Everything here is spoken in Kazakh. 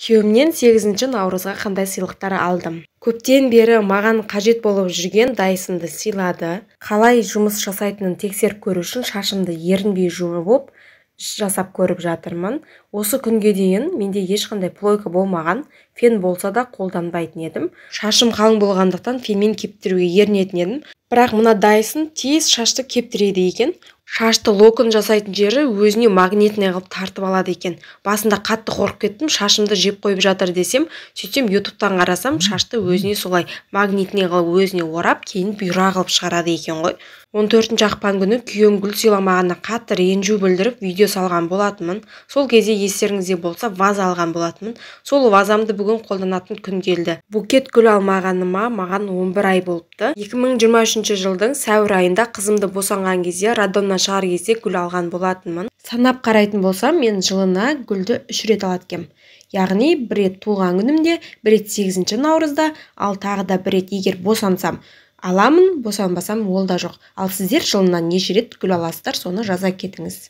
күйеуімнен 8 наурызға қандай сыйлықтар алдым көптен бері маған қажет болып жүрген дайсынды сыйлады қалай жұмыс жасайтынын тексеріп көру үшін шашымды ерінбей жуып жасап көріп жатырмын осы күнге дейін менде ешқандай плойка болмаған фен болса да қолданбайтын едім шашым қалың болғандықтан фенмен кептіруге ерінетін едім бірақ мына дайсын тез шашты кептіреді екен шашты локон жасайтын жері өзіне магнитный қылып тартып алады екен басында қатты қорқып кеттім шашымды жеп қойып жатыр десем сөйтсем ютубтан қарасам шашты өзіне солай магнитный қылып өзіне орап кейін бұйра қылып шығарады екен ғой 14 ақпан күні күйеуім гүл сыйламағанына қатты ренжу білдіріп видео салған болатынмын сол кезде естеріңізде болса ваза алған болатынмын сол вазамды бүгін қолданатын күн келді букет гүл алмағаныма маған 11 ай болды айтты 2023 жылдың сәуір айында қызымды босанған кезде роддомнан шығар кезде гүл алған болатынмын санап қарайтын болсам мен жылына гүлді үш рет алады екенмін яғни бір рет туған күнімде бір рет сегізінші наурызда ал тағы да бір рет егер босансам аламын босанбасам ол да жоқ ал сіздер жылына неше рет гүл аласыздар соны жаза кетіңіз